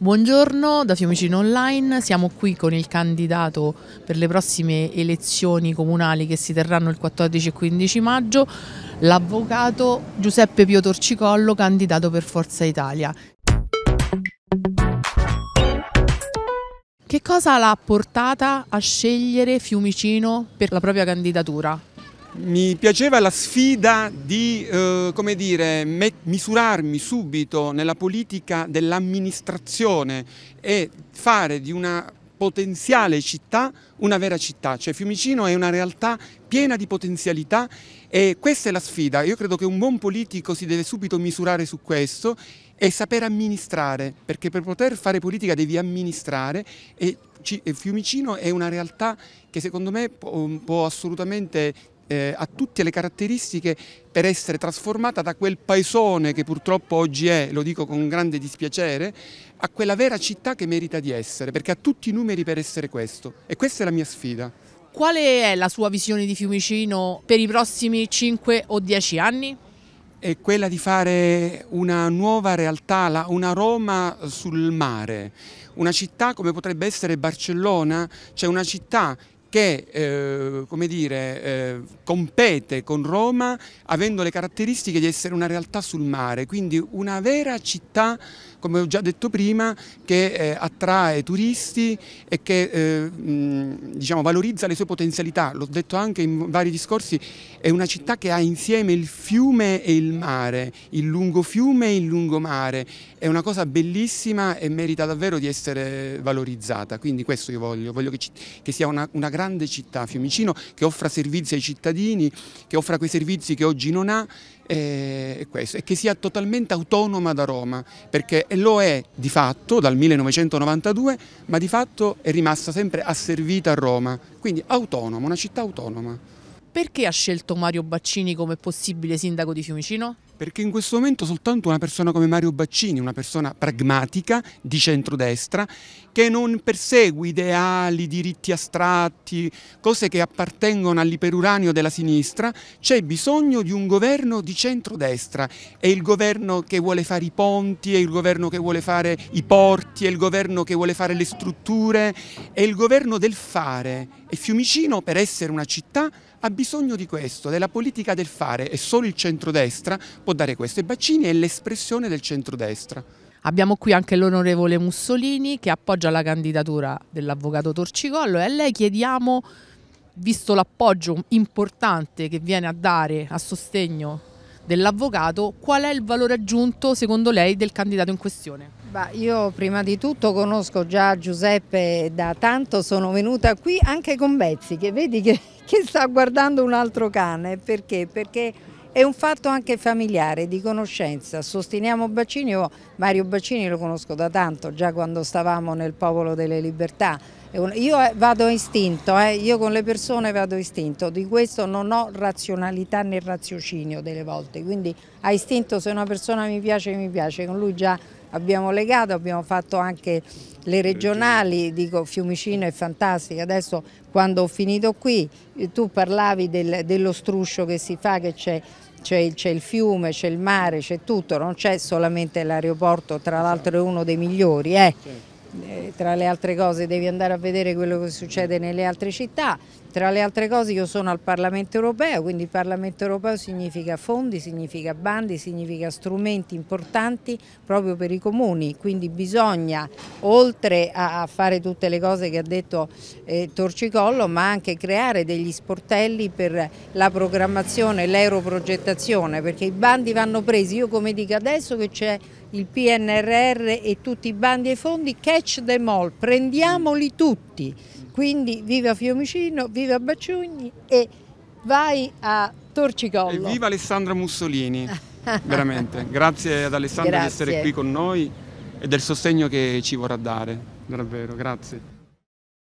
Buongiorno da Fiumicino Online, siamo qui con il candidato per le prossime elezioni comunali che si terranno il 14 e 15 maggio, l'avvocato Giuseppe Pio Torcicollo, candidato per Forza Italia. Che cosa l'ha portata a scegliere Fiumicino per la propria candidatura? mi piaceva la sfida di eh, dire, misurarmi subito nella politica dell'amministrazione e fare di una potenziale città una vera città, cioè Fiumicino è una realtà piena di potenzialità e questa è la sfida, io credo che un buon politico si deve subito misurare su questo e saper amministrare, perché per poter fare politica devi amministrare e Fiumicino è una realtà che secondo me può assolutamente eh, ha tutte le caratteristiche per essere trasformata da quel paesone che purtroppo oggi è, lo dico con grande dispiacere, a quella vera città che merita di essere, perché ha tutti i numeri per essere questo. E questa è la mia sfida. Qual è la sua visione di Fiumicino per i prossimi 5 o 10 anni? è quella di fare una nuova realtà, una Roma sul mare, una città come potrebbe essere Barcellona, cioè una città che eh, dire, eh, compete con Roma avendo le caratteristiche di essere una realtà sul mare, quindi una vera città, come ho già detto prima, che eh, attrae turisti e che eh, mh, diciamo, valorizza le sue potenzialità. L'ho detto anche in vari discorsi, è una città che ha insieme il fiume e il mare, il lungo fiume e il lungomare. È una cosa bellissima e merita davvero di essere valorizzata. Quindi questo io voglio, voglio che, ci, che sia una, una grande grande città, Fiumicino, che offra servizi ai cittadini, che offra quei servizi che oggi non ha eh, e, questo, che sia totalmente autonoma da Roma, perché lo è di fatto dal 1992, ma di fatto è rimasta sempre asservita a Roma, quindi autonoma, una città autonoma. Perché ha scelto Mario Baccini come possibile sindaco di Fiumicino? Perché in questo momento soltanto una persona come Mario Baccini, una persona pragmatica di centrodestra, che non persegue ideali, diritti astratti, cose che appartengono all'iperuranio della sinistra, c'è bisogno di un governo di centrodestra. È il governo che vuole fare i ponti, è il governo che vuole fare i porti, è il governo che vuole fare le strutture, è il governo del fare. E Fiumicino, per essere una città, ha bisogno di questo, della politica del fare e solo il centrodestra può dare questo. E Baccini è l'espressione del centrodestra. Abbiamo qui anche l'onorevole Mussolini che appoggia la candidatura dell'avvocato Torcicollo e a lei chiediamo, visto l'appoggio importante che viene a dare a sostegno dell'avvocato, qual è il valore aggiunto secondo lei del candidato in questione? Bah, io prima di tutto conosco già Giuseppe da tanto, sono venuta qui anche con Bezzi che vedi che, che sta guardando un altro cane, perché? Perché è un fatto anche familiare, di conoscenza. Sosteniamo Baccini, io Mario Baccini lo conosco da tanto, già quando stavamo nel Popolo delle Libertà. Io eh, vado istinto, eh? io con le persone vado istinto, di questo non ho razionalità né raziocinio delle volte, quindi a istinto se una persona mi piace mi piace, con lui già abbiamo legato, abbiamo fatto anche le regionali, dico Fiumicino è fantastica, adesso quando ho finito qui tu parlavi del, dello struscio che si fa, che c'è c'è il, fiume, c'è il mare, c'è tutto, non c'è solamente l'aeroporto, tra l'altro è uno dei migliori. Eh. Certo. Eh, tra le altre cose devi andare a vedere quello che succede nelle altre città, tra le altre cose io sono al Parlamento europeo, quindi il Parlamento europeo significa fondi, significa bandi, significa strumenti importanti proprio per i comuni, quindi bisogna oltre a fare tutte le cose che ha detto eh, Torcicollo ma anche creare degli sportelli per la programmazione, l'europrogettazione perché i bandi vanno presi, io come dico adesso che c'è il PNRR e tutti i bandi e i fondi che catch them all, prendiamoli tutti. Quindi viva Fiumicino, viva Baciugni e vai a Torcicollo. E viva Alessandra Mussolini, veramente. Grazie ad Alessandra Grazie. di essere qui con noi e del sostegno che ci vorrà dare, davvero, grazie.